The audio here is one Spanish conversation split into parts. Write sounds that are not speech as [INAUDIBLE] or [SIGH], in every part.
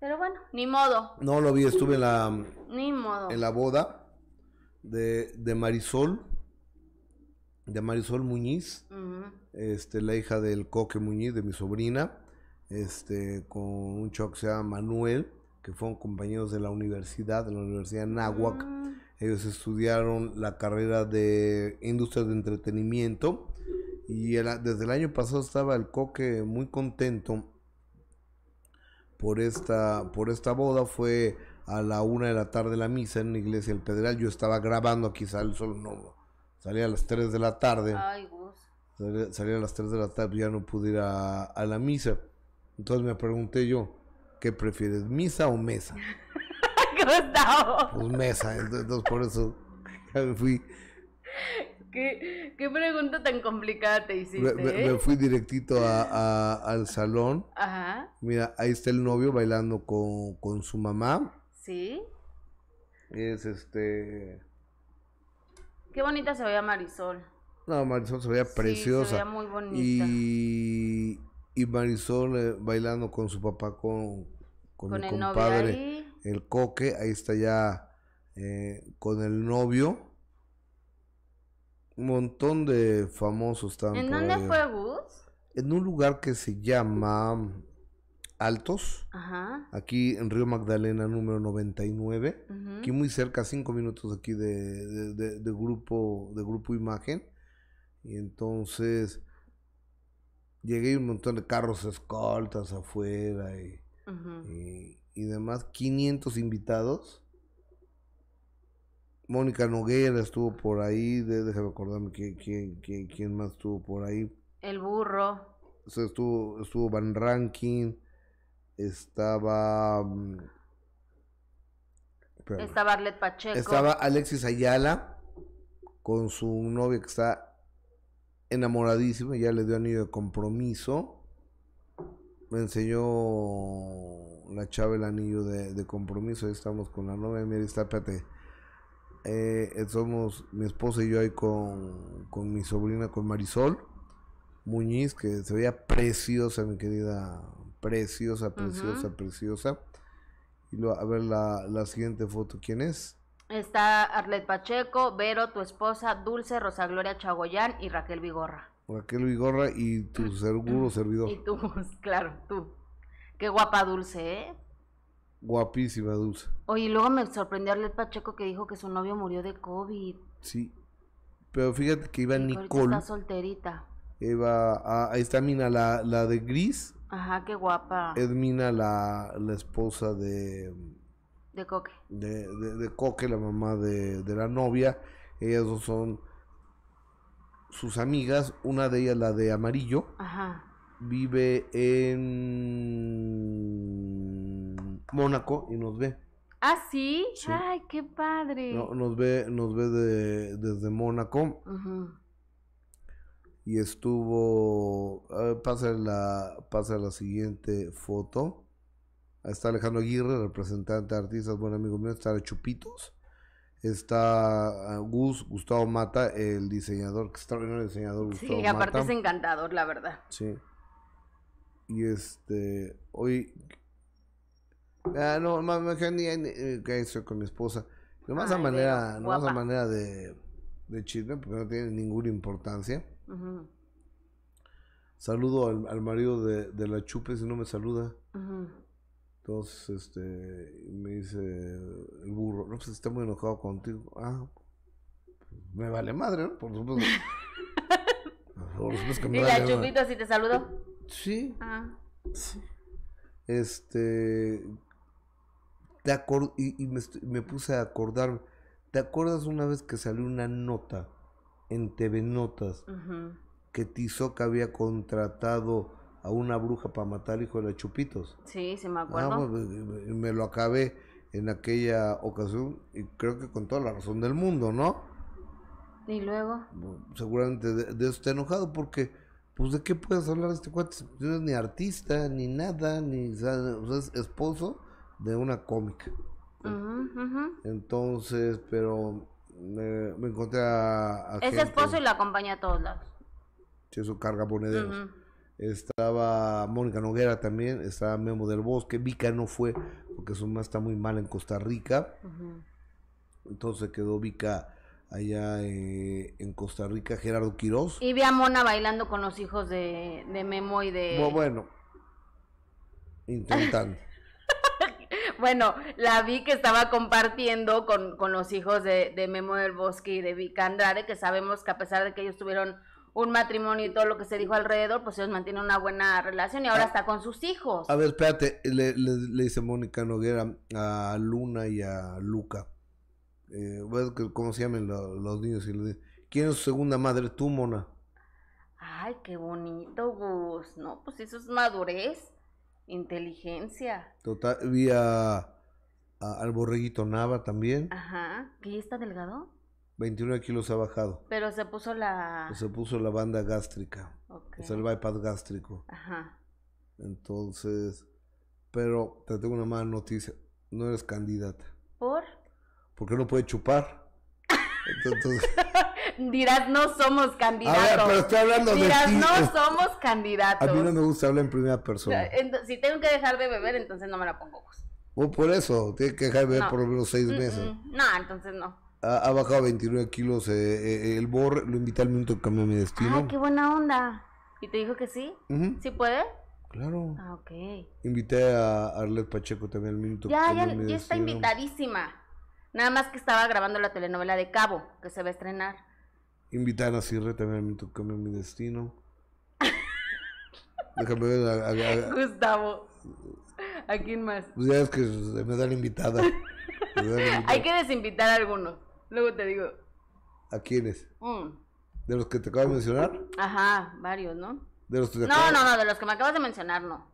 Pero bueno, ni modo. No lo vi, estuve en la. En la boda de, Marisol. De Marisol Muñiz. Este, la hija del Coque Muñiz, de mi sobrina. Este, con un chavo que se llama Manuel, que fueron compañeros de la universidad, de la Universidad de Nahuac. Mm. Ellos estudiaron la carrera de industria de entretenimiento. Y desde el año pasado estaba el Coque muy contento por esta, por esta boda. Fue a la una de la tarde la misa en la iglesia del Pedral. Yo estaba grabando, aquí sale sol no. Salía a las 3 de la tarde. Ay, Salía, a las tres de la tarde, ya no pude ir a, la misa. Entonces me pregunté yo, ¿qué prefieres, misa o mesa? [LAUGHS] Pues mesa, entonces por eso [LAUGHS] fui. ¿Qué, pregunta tan complicada te hiciste? Me, eh? fui directito [LAUGHS] al salón. Ajá. Mira, ahí está el novio bailando con, su mamá. Sí. Es este. Qué bonita se veía Marisol. No, Marisol se veía preciosa. se veía muy bonita. Y, Marisol eh, bailando con su papá, con, con, el novio el coque. Ahí está ya eh, con el novio. Un montón de famosos también ¿En dónde fue Bus? En un lugar que se llama Altos. Ajá. Aquí en Río Magdalena, número 99. Aquí muy cerca, cinco minutos aquí de, grupo, de grupo Imagen. Y entonces llegué y un montón de carros escoltas afuera y, y, demás, 500 invitados Mónica Noguera estuvo por ahí, déjame acordarme quién, quién, quién, más estuvo por ahí. El burro. estuvo, estuvo Van Rankin, estaba... Mm, estaba Arlet Pacheco. Estaba Alexis Ayala con su novia que está enamoradísima, ya le dio anillo de compromiso. Me enseñó la chava el anillo de, de compromiso, ahí estamos con la novia, mira, está, espérate eh, eh, somos mi esposa y yo ahí con, con, mi sobrina, con Marisol Muñiz, que se veía preciosa, mi querida, preciosa, preciosa, preciosa. Y lo, a ver la, la siguiente foto, ¿quién es? Está Arlet Pacheco, Vero, tu esposa, Dulce, Rosa Gloria Chagoyán y Raquel Vigorra. Raquel Vigorra y tu mm. seguro servidor. Y tú, [LAUGHS] claro, tú. Qué guapa Dulce, ¿eh? Guapísima, Dulce. Oye, y luego me sorprendió Arlet Pacheco que dijo que su novio murió de COVID. Sí. Pero fíjate que iba Nicole. Nicole. Está solterita. Iba a, ah, ahí está Mina, la, de Gris. Ajá, qué guapa. Edmina, la, la esposa de. De Coque. De, de, Coque, la mamá de, de la novia. Ellas dos son sus amigas. Una de ellas, la de Amarillo. Ajá. Vive en Mónaco y nos ve. ¿Ah, sí? Ay, qué padre. nos ve, nos ve desde Mónaco. Y estuvo. pasa la, pasa la siguiente foto. Ahí está Alejandro Aguirre, representante de artistas, buen amigo mío. Está Chupitos. Está ah, Gus, Gustavo Mata, el diseñador, extraordinario diseñador Gustavo Sí, aparte es encantador, la verdad. Sí. Y este, hoy Ah, no, más, ni eh, que estoy con mi esposa. manera, no más a manera de, de chisme, porque no tiene ninguna importancia. Saludo al, al marido de, de, la Chupe si no me saluda. Entonces, este, me dice el burro, no, pues está muy enojado contigo. Ah, me vale madre, ¿no? Por supuesto. [LAUGHS] Por supuesto que me ¿Y la chupita si te saludo? Sí. Ah. Este, y, me, puse a acordar. ¿Te acuerdas una vez que salió una nota en TV Notas que Tizoc había contratado a una bruja para matar hijo de la Chupitos? Sí, se me acuerdo. me, lo acabé en aquella ocasión y creo que con toda la razón del mundo, ¿no? Y luego. seguramente de, eso enojado porque, pues, ¿de qué puedes hablar este cuate? No es ni artista, ni nada, ni o esposo de una cómica. Entonces, pero me, encontré a, Ese esposo y la acompaña a todos lados. carga monederos. Estaba Mónica Noguera también, estaba Memo del Bosque, Vica no fue porque su mamá está muy mal en Costa Rica. Entonces quedó Vica allá eh, en Costa Rica, Gerardo Quiroz Y vi a Mona bailando con los hijos de, Memo y de... bueno intentando. [LAUGHS] [LAUGHS] bueno, la vi que estaba compartiendo con, con los hijos de, Memo del Bosque y de Vic Andrade, que sabemos que a pesar de que ellos tuvieron un matrimonio y todo lo que se dijo alrededor, pues ellos mantienen una buena relación y ahora ah. está con sus hijos. A ver, espérate, le, dice Mónica Noguera a Luna y a Luca, eh, ¿cómo se llaman los, los niños? ¿Quién es su segunda madre? Tú, Mona. Ay, qué bonito, Gus. No, pues eso es madurez. Inteligencia. Total, vi a, al borreguito Nava también. Ajá. ¿Que está delgado? 21 kilos ha bajado. Pero se puso la... Se puso la banda gástrica. Ok. O sea, el bypass gástrico. Ajá. Entonces, pero te tengo una mala noticia. No eres candidata. ¿Por? Porque no puede chupar. [LAUGHS] Entonces, dirás no somos candidatos. A ver, pero estoy hablando de ti. no somos candidatos. A mí no me gusta hablar en primera persona. si tengo que dejar de beber, entonces no me la pongo vos. Oh, por eso, tienes que dejar de beber por lo menos seis mm, mm, meses. Mm. No, entonces no. Ha, bajado 29 kilos eh, eh, el Bor, lo invité al minuto que cambió mi destino. Ay, qué buena onda. ¿Y te dijo que sí? ¿Sí puede? Claro. Ah, ok. Invité a Arlet Pacheco también al minuto ya, que mi ya Ya está invitadísima. Nada más que estaba grabando la telenovela de Cabo, que se va a estrenar. Invitar a Cirre también a mi tu mi destino. [LAUGHS] Déjame ver Gustavo. ¿A quién más? Pues ya es que me da la invitada. [LAUGHS] Hay que desinvitar a algunos. Luego te digo. ¿A quiénes? Mm. ¿De los que te acabo de mencionar? Ajá, varios, ¿no? De los que te no, no, no, de los que me acabas de mencionar, no.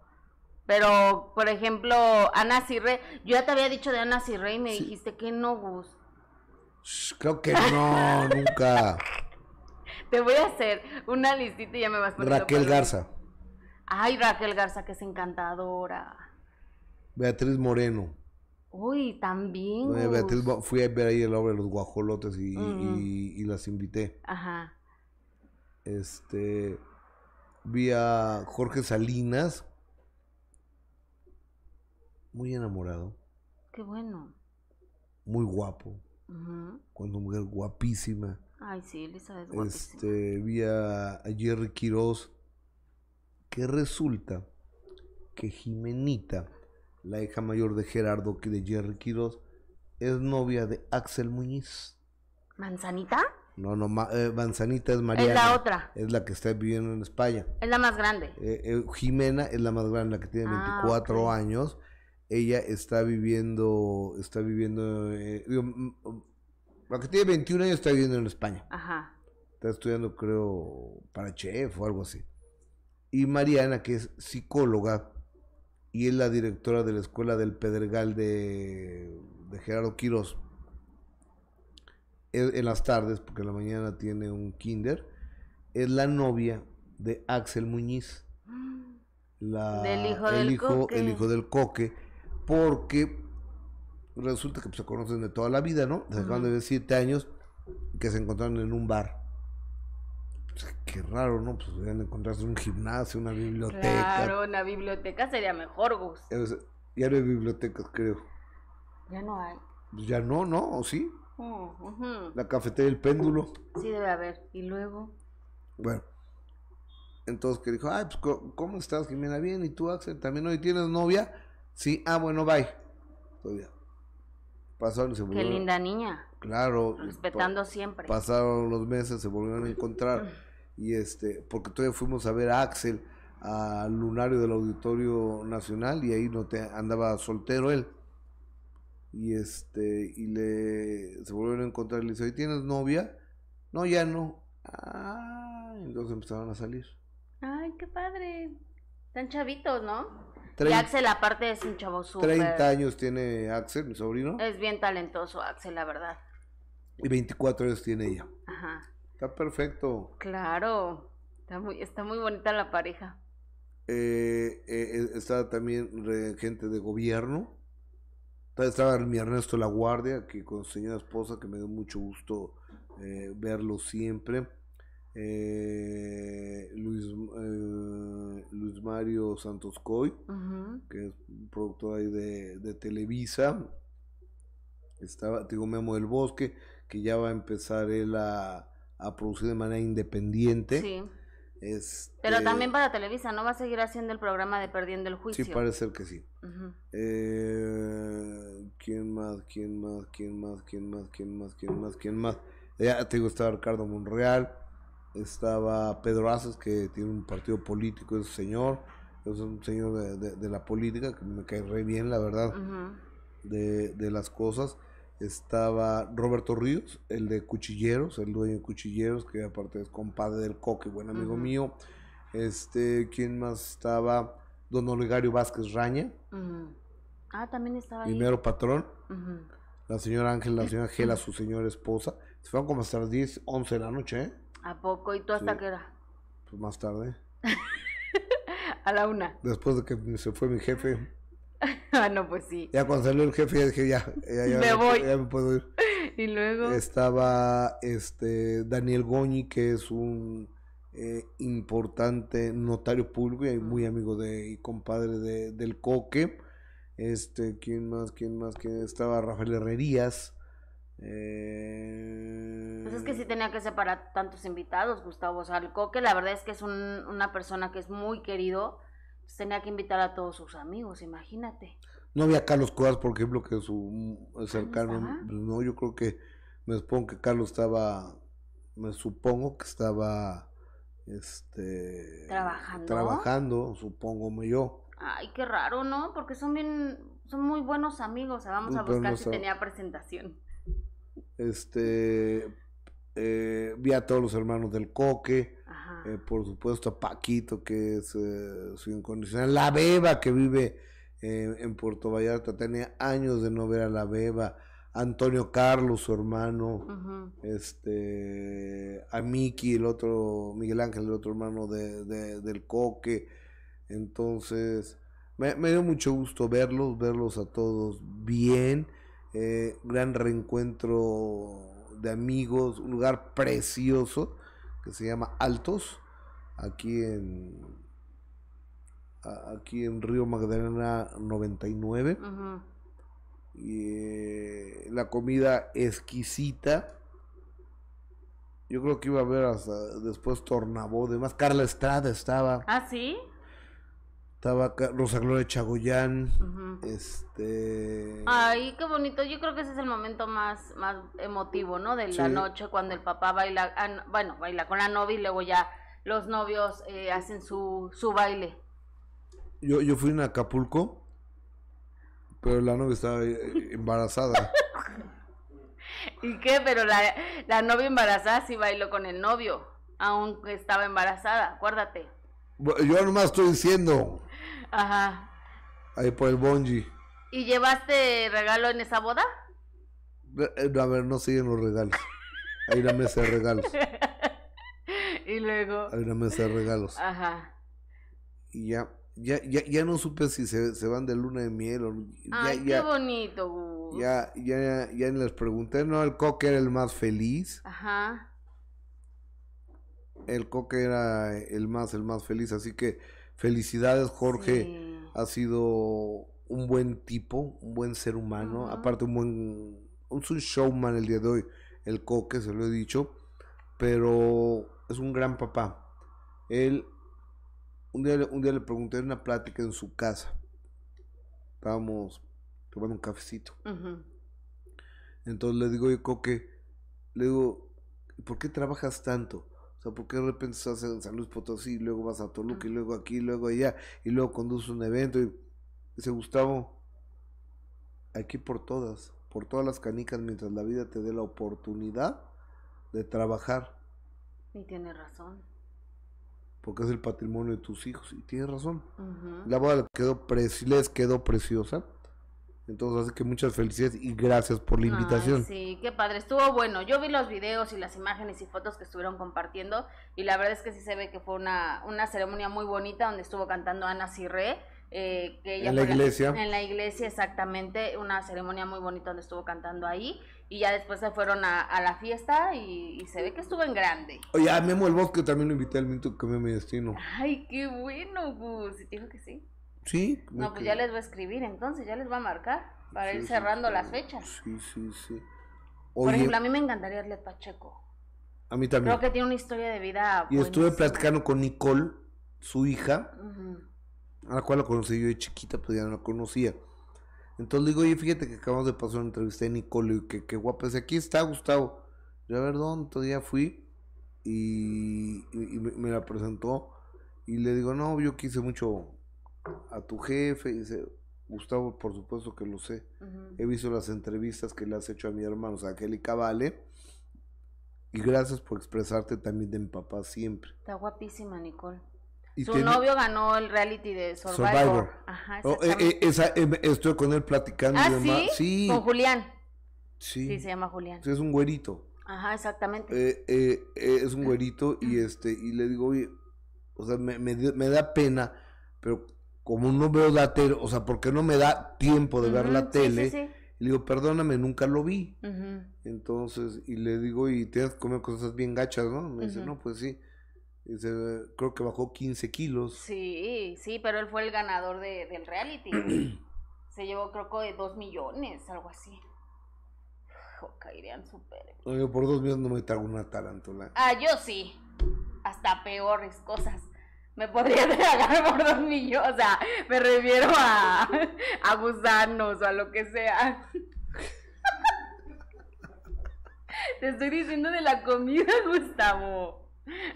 Pero, por ejemplo, Ana Cirre, yo ya te había dicho de Ana Cirre y me dijiste que no, Gus. Creo que no, nunca. [LAUGHS] Te voy a hacer una listita y ya me vas poniendo. Raquel Garza. Ay, Raquel Garza, que es encantadora. Beatriz Moreno. Uy, también. Beatriz, fui a ver ahí el obra de los guajolotes y, las invité. Ajá. Este. Vi a Jorge Salinas. Muy enamorado. Qué bueno. Muy guapo. Cuando mujer guapísima. Ay, sí, Elizabeth Este, vi a Jerry Quiroz, que resulta que Jimenita, la hija mayor de Gerardo, que de Jerry Quiroz, es novia de Axel Muñiz. ¿Manzanita? No, no, eh, Manzanita es María. Es la otra. Es la que está viviendo en España. Es la más grande. Eh, eh, Jimena es la más grande, la que tiene 24 ah, años. Ella está viviendo, está viviendo, la que tiene 21 años está viviendo en España. Ajá. Está estudiando, creo, para chef o algo así. Y Mariana, que es psicóloga y es la directora de la Escuela del Pedregal de, de Gerardo Quirós. E-, en las tardes, porque en la mañana tiene un kinder, es la novia de Axel Muñiz. [GASPS] del hijo El hijo del coque. Porque resulta que pues, se conocen de toda la vida, ¿no? Se de ver siete años que se encontraron en un bar. Pues, qué raro, ¿no? Pues deberían encontrarse un gimnasio, una biblioteca. Claro, una biblioteca sería mejor, Gus. ya no bibliotecas, creo. Ya no hay. Pues, ya no, ¿no? ¿O sí? Mm, la cafetería del Péndulo. Sí, debe haber. Y luego. Bueno. Entonces que dijo, ay, pues ¿cómo estás, Jimena? Bien, ¿y tú, Axel? ¿También hoy tienes novia? Sí, ah, bueno, bye. Todavía pasaron Qué linda niña. Claro. Respetando siempre. Pasaron los meses, se volvieron a encontrar. [LAUGHS] y este, porque todavía fuimos a ver a Axel al lunario del Auditorio Nacional y ahí no andaba soltero él. Y este, y le se volvieron a encontrar y le dice, ¿Y ¿tienes novia? No, ya no. Ah, entonces empezaron a salir. Ay, qué padre. Están chavitos, ¿no? y Axel aparte es un chavo 30 años tiene Axel, mi sobrino. Es bien talentoso Axel, la verdad. Y 24 años tiene ella. Ajá. Está perfecto. Claro, está muy, bonita la pareja. Eh, eh, eh, está también gente de gobierno. Estaba mi Ernesto La Guardia, que con su señora esposa, que me dio mucho gusto verlo siempre. Eh, Luis, eh, Luis Mario Santos Coy, que es un productor ahí de, Televisa. Estaba, digo, Memo del Bosque, que ya va a empezar él a, producir de manera independiente. Pero este también para Televisa, ¿no va a seguir haciendo el programa de Perdiendo el Juicio? Sí, parece que sí. ¿Quién más? Eh, ¿Quién más? ¿Quién más? ¿Quién más? ¿Quién más? ¿Quién más? ¿Quién más? Ya te digo, estaba Ricardo Monreal, estaba Pedro Aces, que tiene un partido político, es señor, es un señor de, la política, que me cae re bien, la verdad, de, de, las cosas. Estaba Roberto Ríos, el de Cuchilleros, el dueño de Cuchilleros, que aparte es compadre del Coque, buen amigo mío. Este, ¿quién más estaba? Don Olegario Vázquez Raña. Ah, también estaba Primero patrón. La señora Ángel la señora Gela, [LAUGHS] su señora esposa. Se fueron como hasta las 10, 11 de la noche, ¿eh? ¿A poco? ¿Y tú hasta qué hora? Pues más tarde. [LAUGHS] a la una. Después de que se fue mi jefe. [LAUGHS] ah, no, pues sí. Ya cuando salió el jefe, dije, ya, ya, me, voy. [LAUGHS] y luego. Estaba este Daniel Goñi, que es un eh, importante notario público y muy amigo de, y compadre de, del Coque. Este, ¿quién más? ¿Quién más? que Estaba Rafael Herrerías. Eh... Pues es que si tenía que separar tantos invitados, Gustavo. Salco, que la verdad es que es una persona que es muy querido. Pues tenía que invitar a todos sus amigos, imagínate. No había Carlos Cuevas, por ejemplo, que su cercano. Pues no, yo creo que me supongo que Carlos estaba. Me supongo que estaba. Este. Trabajando. Trabajando, supongo yo. Ay, qué raro, ¿no? Porque son bien. Son muy buenos amigos. vamos a buscar si tenía presentación este, eh, vi a todos los hermanos del Coque, eh, por supuesto a Paquito, que es eh, su incondicional, la Beba que vive en Puerto Vallarta, tenía años de no ver a la Beba, Antonio Carlos, su hermano, este, a Miki, el otro, Miguel Ángel, el otro hermano del Coque, entonces... me, dio mucho gusto verlos, verlos a todos bien eh, gran reencuentro de amigos, un lugar precioso que se llama Altos, aquí en aquí en Río Magdalena 99. y, eh, la comida exquisita. Yo creo que iba a haber hasta después Tornabó, además Carla Estrada estaba. ¿Ah, sí? Estaba Rosa Gloria Chagoyán. Este. Ay, qué bonito. Yo creo que ese es el momento más, más emotivo, ¿no? De la noche, cuando el papá baila. Ah, bueno, baila con la novia y luego ya los novios eh, hacen su, su baile. Yo, yo fui en Acapulco, pero la novia estaba eh, embarazada. [LAUGHS] ¿Y qué? Pero la, novia embarazada sí bailó con el novio, aunque estaba embarazada, acuérdate. Yo nomás estoy diciendo. Ajá. Ahí por el bonji ¿Y llevaste regalo en esa boda? Eh, a ver, no siguen los regalos. Ahí la mesa de regalos. [LAUGHS] y luego. Ahí la mesa de regalos. Ajá. Y ya, ya, ya, no supe si se, se van de luna de miel Ay, qué bonito, Ya, ya, ya les pregunté, ¿no? El coque era el más feliz. Ajá. El coque era el más, el más feliz, así que Felicidades, Jorge. Ha sido un buen tipo, un buen ser humano. Aparte, un buen. Un, showman el día de hoy. El coque, se lo he dicho. Pero es un gran papá. Él. Un día, le pregunté en una plática en su casa. Estábamos tomando un cafecito. Entonces le digo, yo, Coque, le digo, ¿por qué trabajas tanto? O sea, ¿por de repente estás en San Luis Potosí, y luego vas a Toluca, y luego aquí, luego allá, y luego conduces un evento? Y dice Gustavo, aquí por todas, por todas las canicas, mientras la vida te dé la oportunidad de trabajar. Y tiene razón. Porque es el patrimonio de tus hijos, y tiene razón. La boda quedó, les quedó preciosa. Entonces, así que muchas felicidades y gracias por la invitación. sí, qué padre, estuvo bueno. Yo vi los videos y las imágenes y fotos que estuvieron compartiendo y la verdad es que sí se ve que fue una, una ceremonia muy bonita donde estuvo cantando Ana Cirré. Eh, que en la iglesia. en la iglesia, exactamente, una ceremonia muy bonita donde estuvo cantando ahí. Y ya después se fueron a, la fiesta y, se ve que estuvo en grande. Oye, a Memo el Bosque también lo invité al minuto que me mi destino. Ay, qué bueno, Gus. tengo que sí. Sí. No, pues ya les va a escribir entonces, ya les va a marcar para ir cerrando las fechas. Sí, sí, sí. Por ejemplo, a mí me encantaría Arlet Pacheco. A mí también. Creo que tiene una historia de vida. Y estuve platicando con Nicole, su hija, a la cual la conocí yo de chiquita, pues ya no la conocía. Entonces le digo, oye, fíjate que acabamos de pasar una entrevista de Nicole y que, qué guapa. Dice, aquí está Gustavo. ya a ver, ¿dónde? fui y, me la presentó. Y le digo, no, yo quise mucho a tu jefe? dice, Gustavo, por supuesto que lo sé. He visto las entrevistas que le has hecho a mi hermano, o sea, Angélica Vale. Y gracias por expresarte también de mi papá siempre. Está guapísima, Nicole. Y Su novio ganó el reality de Survivor. Survivor. Ajá, oh, eh, eh, em, estoy con él platicando. Ah, con Julián. Sí. se llama Julián. es un güerito. Ajá, exactamente. Eh, es un güerito y este y le digo, oye, o sea, me da pena, pero como no veo la tele, o sea, porque no me da tiempo de ver la tele. le digo, perdóname, nunca lo vi. Entonces, y le digo, y te has comido cosas bien gachas, ¿no? Me dice, no, pues sí. Dice, creo que bajó 15 kilos. Sí, sí, pero él fue el ganador del reality. [CLEARS THROAT] Se llevó, creo que, 2 millones, algo así. O caerían súper. Oye, por dos millones no me trago una tarantula Ah, yo sí. Hasta peores cosas me podría [LAUGHS] tragar por dos millones, o sea, me refiero a, [LAUGHS] a gusanos o a lo que sea. [LAUGHS] Te estoy diciendo de la comida, Gustavo.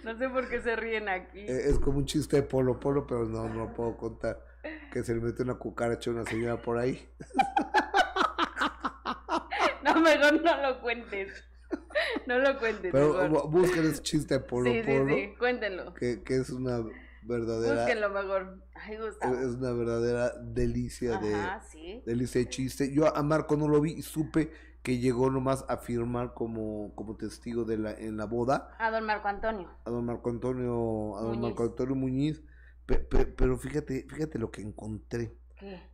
No sé por qué se ríen aquí. Eh, es como un chiste de Polo Polo, pero no, no lo puedo contar. Que se le mete una cucaracha a una señora por ahí. No, mejor no lo cuentes. No lo cuentes. Pero ese chiste de Polo Polo. Sí, sí, cuéntenlo. que es una verdadera. lo mejor. Ay, Es una verdadera delicia de. ¿sí? Delicia de chiste. Yo a Marco no lo vi y supe que llegó nomás a firmar como, como testigo de la, en la boda. A don Marco Antonio. A don Marco Antonio, a don Muñiz. Marco Antonio Muñiz. pero fíjate, fíjate lo que encontré.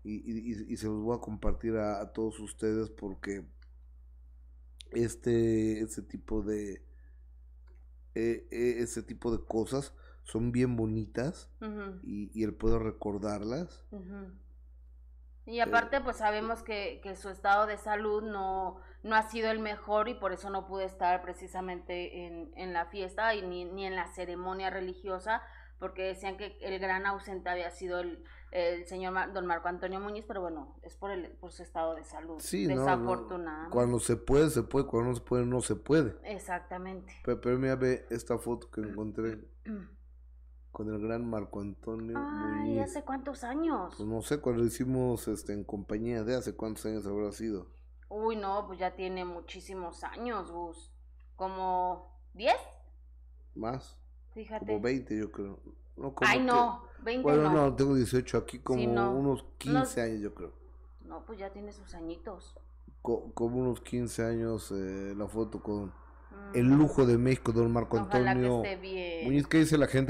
Y, se los voy a compartir a, todos ustedes porque este, Ese tipo de eh, eh, Ese tipo de cosas son bien bonitas y, él el recordarlas. Y aparte, pues sabemos que, que, su estado de salud no, no ha sido el mejor y por eso no pude estar precisamente en, la fiesta y ni, ni, en la ceremonia religiosa, porque decían que el gran ausente había sido el, el señor don Marco Antonio Muñiz, pero bueno, es por, el, por su estado de salud. Sí, Cuando se puede, se puede, cuando no se puede, no se puede. Exactamente. Pero, pero mira, ve esta foto que encontré. [CLEARS THROAT] con el gran Marco Antonio Ay, ¿hace cuántos años? Pues no sé, cuando lo hicimos este, en compañía de hace cuántos años habrá sido. Uy, no, pues ya tiene muchísimos años, Gus. ¿Como 10? Más. Fíjate. Como 20, yo creo. No, Ay, no, 20 Bueno, no. tengo 18 aquí, como unos 15 años, yo creo. No, pues ya tiene sus añitos. como unos 15 años eh, la foto con mm. El Lujo de México, don Marco Antonio. Que esté bien. ¿qué dice la gente?